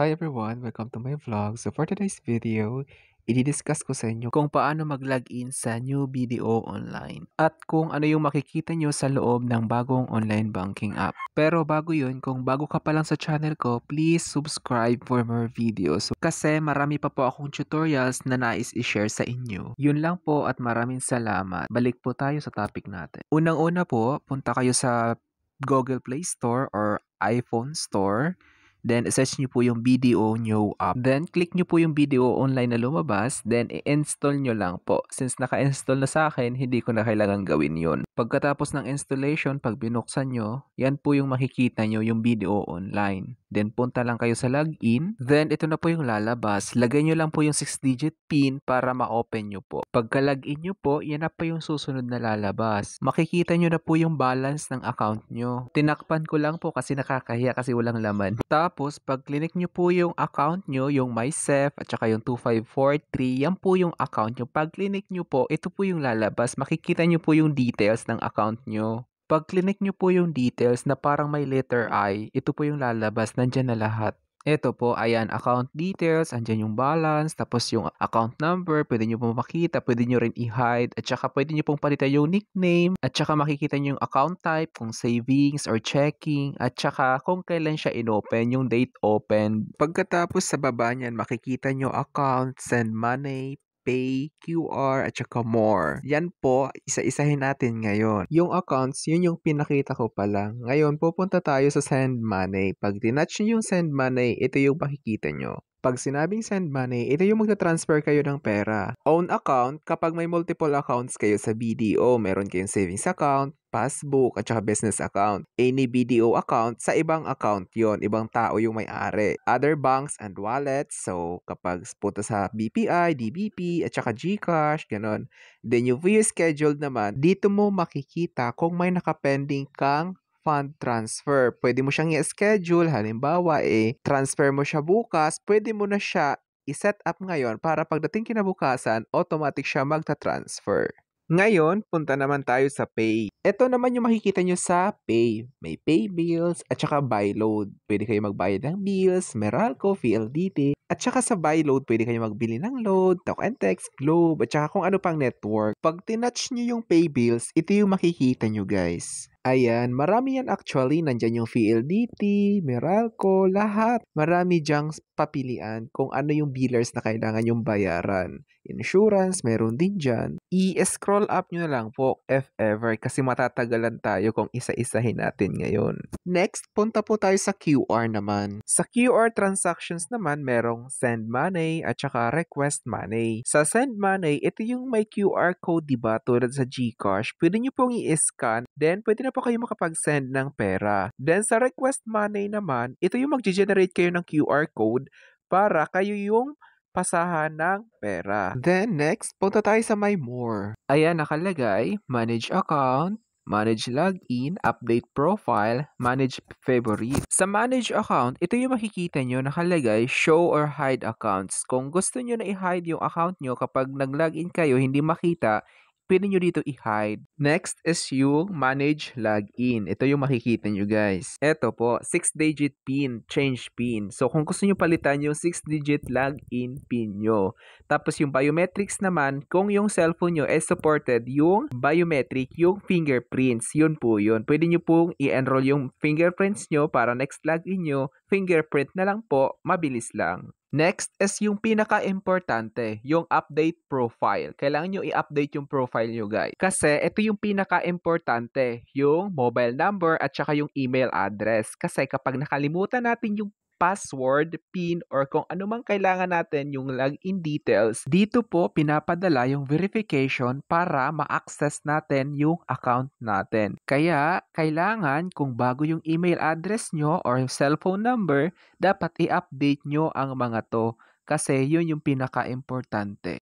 Hi everyone! Welcome to my vlog. So for today's video, i-discuss ko sa inyo kung paano mag-login sa new BDO online at kung ano yung makikita nyo sa loob ng bagong online banking app. Pero bago yun, kung bago ka pa lang sa channel ko, please subscribe for more videos kasi marami pa po akong tutorials na nais i-share sa inyo. Yun lang po at maraming salamat. Balik po tayo sa topic natin. Unang-una po, punta kayo sa Google Play Store or iPhone Store Then, search nyo po yung BDO New App. Then, click nyo po yung BDO online na lumabas. Then, i-install nyo lang po. Since naka-install na sa akin, hindi ko na kailangan gawin yun. Pagkatapos ng installation, pag binuksan nyo, yan po yung makikita nyo yung BDO online. Then, punta lang kayo sa login. Then, ito na po yung lalabas. Lagay nyo lang po yung 6-digit PIN para ma-open nyo po. Pagka-login nyo po, yan na po yung susunod na lalabas. Makikita nyo na po yung balance ng account nyo. Tinakpan ko lang po kasi nakakahiya kasi walang laman. Tapos, tapos, pag click nyo po yung account nyo, yung myself at saka yung 2543, yan po yung account nyo. Pag click nyo po, ito po yung lalabas. Makikita nyo po yung details ng account nyo. Pag click nyo po yung details na parang may letter I, ito po yung lalabas. Nandyan na lahat. Ito po, ayan, account details, andyan yung balance, tapos yung account number, pwede nyo pong makita, pwede nyo rin i-hide, at saka pwede nyo pong palitan yung nickname, at saka makikita nyo yung account type, kung savings or checking, at saka kung kailan siya inopen, yung date open. Pagkatapos sa baba niyan, makikita nyo account, send money, Pay, QR, at saka more. Yan po, isa-isahin natin ngayon. Yung accounts, yun yung pinakita ko pa lang. Ngayon, pupunta tayo sa send money. Pag tinatch nyo yung send money, ito yung makikita nyo. Pag sinabing send money, ito yung magta-transfer kayo ng pera. Own account, kapag may multiple accounts kayo sa BDO, meron kayong savings account, passbook, at saka business account. Any BDO account, sa ibang account yon ibang tao yung may-ari. Other banks and wallets, so kapag punta sa BPI, DBP, at saka GCash, ganun. Then yung view scheduled naman, dito mo makikita kung may nakapending kang fund transfer. Pwede mo siyang i-schedule. Halimbawa, eh, transfer mo siya bukas, pwede mo na siya i-set up ngayon para pagdating kinabukasan, automatic siya magta-transfer. Ngayon, punta naman tayo sa pay. Ito naman yung makikita nyo sa pay. May pay bills at saka buy load. Pwede kayo magbayad ng bills, Meralco, VLDT, at saka sa buy load, pwede kayo magbili ng load, talk and text, globe, at saka kung ano pang network. Pag tinatch nyo yung pay bills, ito yung makikita nyo guys. Ayan, marami yan actually. Nandyan yung VLDT, Meralco, lahat. Marami dyang papilian kung ano yung billers na kailangan yung bayaran. Insurance, meron din dyan. I-scroll up nyo na lang po if ever kasi matatagalan tayo kung isa-isahin natin ngayon. Next, punta po tayo sa QR naman. Sa QR transactions naman, merong yung send money at saka request money. Sa send money, ito yung may QR code, diba? Tulad sa GCash. Pwede nyo pong i-scan, then pwede na po kayo makapag-send ng pera. Then sa request money naman, ito yung mag-generate kayo ng QR code para kayo yung pasahan ng pera. Then next, punta tayo sa my more. Ayan nakalagay, manage account, Manage Login, Update Profile, Manage Favorite. Sa Manage Account, ito yung makikita nyo nakalagay Show or Hide Accounts. Kung gusto nyo na i-hide yung account nyo kapag nag-login kayo, hindi makita, pwede nyo dito i-hide. Next is yung manage login. Ito yung makikita nyo guys. Ito po, 6-digit pin, change pin. So kung gusto nyo palitan yung 6-digit login pin nyo. Tapos yung biometrics naman, kung yung cellphone nyo is supported yung biometric, yung fingerprints, yun po yun. Pwede nyo pong i-enroll yung fingerprints nyo para next login nyo, fingerprint na lang po, mabilis lang. Next is yung pinaka-importante, yung update profile. Kailangan nyo i-update yung profile nyo guys. Kasi ito yung pinaka-importante, yung mobile number at saka yung email address. Kasi kapag nakalimutan natin yung password, PIN, or kung anumang kailangan natin yung login details, dito po pinapadala yung verification para ma-access natin yung account natin. Kaya, kailangan kung bago yung email address nyo or cellphone number, dapat i-update nyo ang mga to kasi yun yung pinaka-importante.